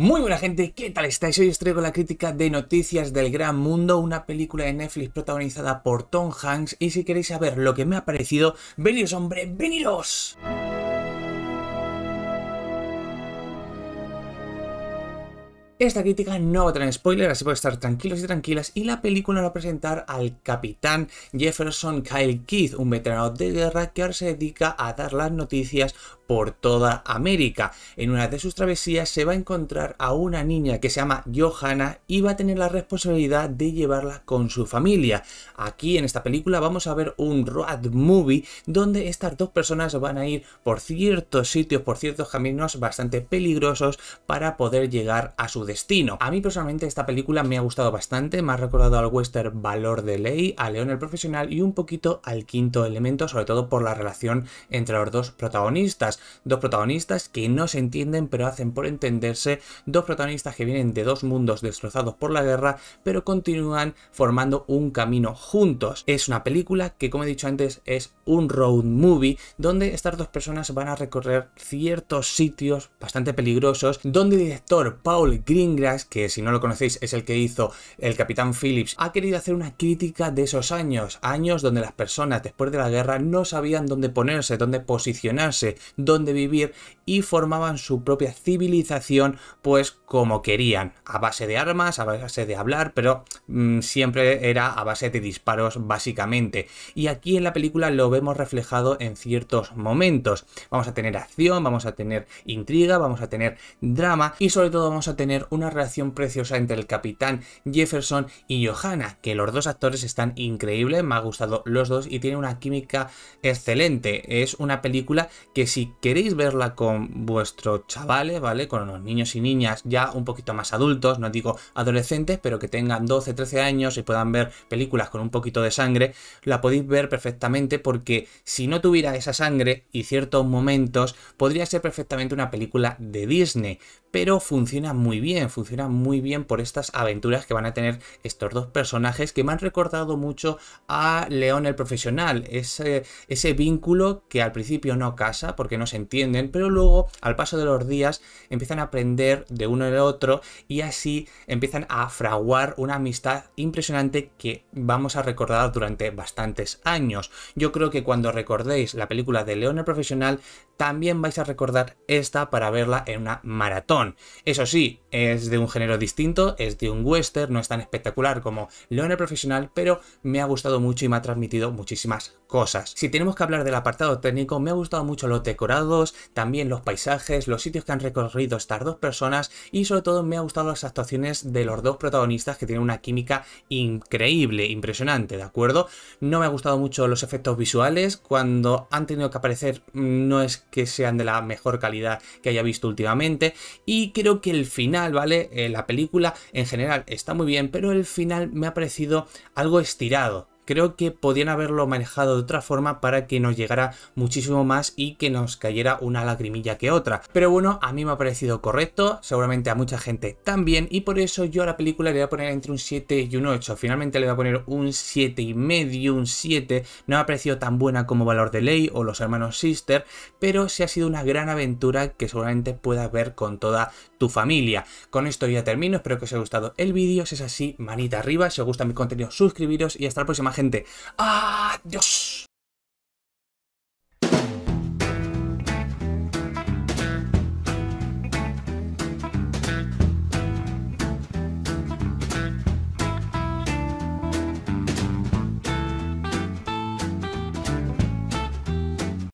Muy buena gente, ¿qué tal estáis? Hoy os traigo la crítica de Noticias del Gran Mundo, una película de Netflix protagonizada por Tom Hanks y si queréis saber lo que me ha parecido, veniros hombre, venidos. Esta crítica no va a tener spoilers, así podéis estar tranquilos y tranquilas. Y la película va a presentar al capitán Jefferson Kyle Keith, un veterano de guerra que ahora se dedica a dar las noticias por toda América. En una de sus travesías se va a encontrar a una niña que se llama Johanna y va a tener la responsabilidad de llevarla con su familia. Aquí en esta película vamos a ver un road movie donde estas dos personas van a ir por ciertos sitios, por ciertos caminos bastante peligrosos para poder llegar a su destino. A mí personalmente esta película me ha gustado bastante, me ha recordado al western Valor de Ley, a León el Profesional y un poquito al quinto elemento, sobre todo por la relación entre los dos protagonistas dos protagonistas que no se entienden pero hacen por entenderse, dos protagonistas que vienen de dos mundos destrozados por la guerra pero continúan formando un camino juntos. Es una película que como he dicho antes es un road movie donde estas dos personas van a recorrer ciertos sitios bastante peligrosos donde el director Paul Greengrass, que si no lo conocéis es el que hizo El Capitán Phillips, ha querido hacer una crítica de esos años, años donde las personas después de la guerra no sabían dónde ponerse, dónde posicionarse, donde vivir y formaban su propia civilización pues como querían, a base de armas, a base de hablar, pero mm, siempre era a base de disparos básicamente. Y aquí en la película lo vemos reflejado en ciertos momentos. Vamos a tener acción, vamos a tener intriga, vamos a tener drama y sobre todo vamos a tener una relación preciosa entre el capitán Jefferson y Johanna, que los dos actores están increíbles, me ha gustado los dos y tiene una química excelente. Es una película que si queréis verla con vuestros chavales, ¿vale? Con los niños y niñas ya un poquito más adultos, no digo adolescentes, pero que tengan 12, 13 años y puedan ver películas con un poquito de sangre, la podéis ver perfectamente porque si no tuviera esa sangre y ciertos momentos, podría ser perfectamente una película de Disney pero funciona muy bien, funciona muy bien por estas aventuras que van a tener estos dos personajes que me han recordado mucho a León el Profesional, ese, vínculo que al principio no casa porque no se entienden, pero luego al paso de los días empiezan a aprender de uno el otro y así empiezan a fraguar una amistad impresionante que vamos a recordar durante bastantes años. Yo creo que cuando recordéis la película de León el Profesional, también vais a recordar esta para verla en una maratón. Eso sí, es de un género distinto, es de un western, no es tan espectacular como el Profesional, pero me ha gustado mucho y me ha transmitido muchísimas cosas. Si tenemos que hablar del apartado técnico, me ha gustado mucho los decorados, también los paisajes, los sitios que han recorrido estas dos personas y sobre todo me ha gustado las actuaciones de los dos protagonistas que tienen una química increíble, impresionante, ¿de acuerdo? No me ha gustado mucho los efectos visuales, cuando han tenido que aparecer mm, no es que sean de la mejor calidad que haya visto últimamente y creo que el final, ¿vale? Eh, la película en general está muy bien, pero el final me ha parecido algo estirado creo que podían haberlo manejado de otra forma para que nos llegara muchísimo más y que nos cayera una lagrimilla que otra. Pero bueno, a mí me ha parecido correcto, seguramente a mucha gente también, y por eso yo a la película le voy a poner entre un 7 y un 8. Finalmente le voy a poner un 7 y medio, un 7. No me ha parecido tan buena como Valor de Ley o Los Hermanos Sister, pero sí ha sido una gran aventura que seguramente puedas ver con toda tu familia. Con esto ya termino, espero que os haya gustado el vídeo. Si es así, manita arriba. Si os gusta mi contenido, suscribiros y hasta la próxima, gente. ¡Ah,